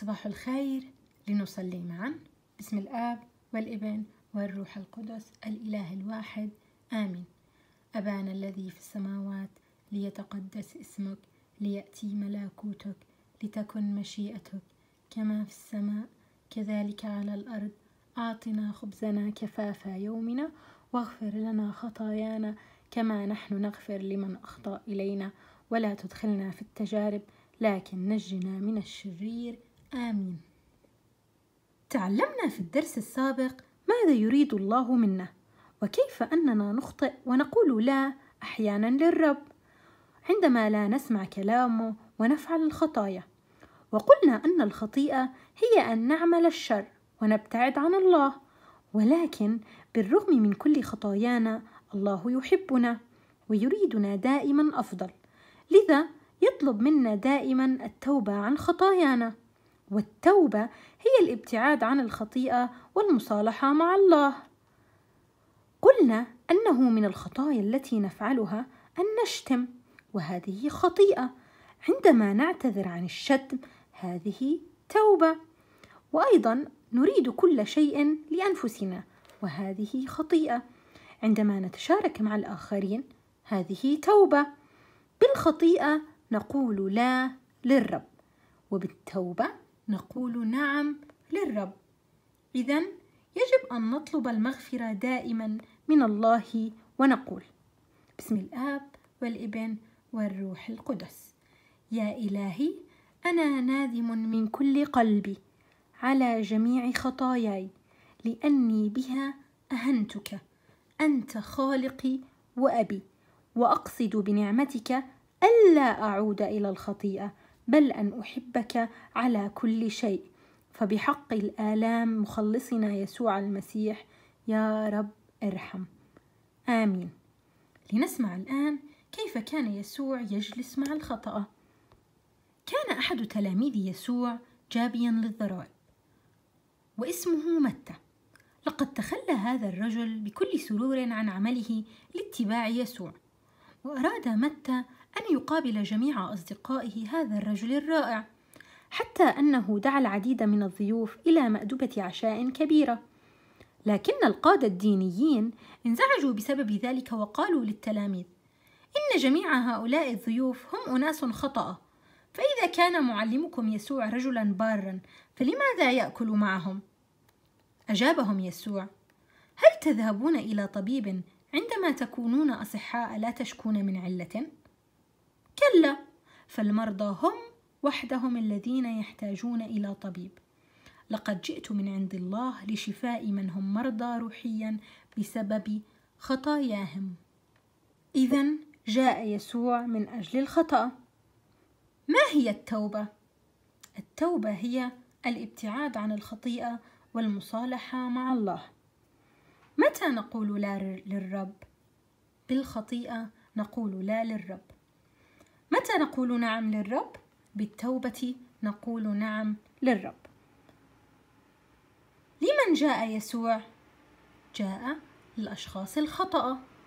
صباح الخير لنصلي معا باسم الآب والابن والروح القدس الإله الواحد آمين أبانا الذي في السماوات ليتقدس اسمك ليأتي ملكوتك لتكن مشيئتك كما في السماء كذلك على الأرض أعطنا خبزنا كفافة يومنا واغفر لنا خطايانا كما نحن نغفر لمن أخطأ إلينا ولا تدخلنا في التجارب لكن نجنا من الشرير آمين تعلمنا في الدرس السابق ماذا يريد الله منا وكيف أننا نخطئ ونقول لا أحيانا للرب عندما لا نسمع كلامه ونفعل الخطايا وقلنا أن الخطيئة هي أن نعمل الشر ونبتعد عن الله ولكن بالرغم من كل خطايانا الله يحبنا ويريدنا دائما أفضل لذا يطلب منا دائما التوبة عن خطايانا والتوبة هي الابتعاد عن الخطيئة والمصالحة مع الله. قلنا أنه من الخطايا التي نفعلها أن نشتم، وهذه خطيئة. عندما نعتذر عن الشتم، هذه توبة. وأيضا نريد كل شيء لأنفسنا، وهذه خطيئة. عندما نتشارك مع الآخرين، هذه توبة. بالخطيئة نقول لا للرب، وبالتوبة نقول نعم للرب إذا يجب أن نطلب المغفرة دائما من الله ونقول بسم الآب والابن والروح القدس يا إلهي أنا نادم من كل قلبي على جميع خطاياي لأني بها أهنتك أنت خالقي وأبي وأقصد بنعمتك ألا أعود إلى الخطيئة بل أن أحبك على كل شيء فبحق الآلام مخلصنا يسوع المسيح يا رب ارحم آمين لنسمع الآن كيف كان يسوع يجلس مع الخطأ كان أحد تلاميذ يسوع جابيا للضرائب واسمه متى لقد تخلى هذا الرجل بكل سرور عن عمله لاتباع يسوع وأراد متى أن يقابل جميع أصدقائه هذا الرجل الرائع حتى أنه دعا العديد من الضيوف إلى مأدبة عشاء كبيرة لكن القادة الدينيين انزعجوا بسبب ذلك وقالوا للتلاميذ إن جميع هؤلاء الضيوف هم أناس خطأ، فإذا كان معلمكم يسوع رجلا بارا فلماذا يأكل معهم؟ أجابهم يسوع هل تذهبون إلى طبيب عندما تكونون أصحاء لا تشكون من علة؟ كلا فالمرضى هم وحدهم الذين يحتاجون إلى طبيب لقد جئت من عند الله لشفاء من هم مرضى روحيا بسبب خطاياهم إذا جاء يسوع من أجل الخطأ ما هي التوبة؟ التوبة هي الابتعاد عن الخطيئة والمصالحة مع الله متى نقول لا للرب بالخطيئه نقول لا للرب متى نقول نعم للرب بالتوبه نقول نعم للرب لمن جاء يسوع جاء للاشخاص الخطأ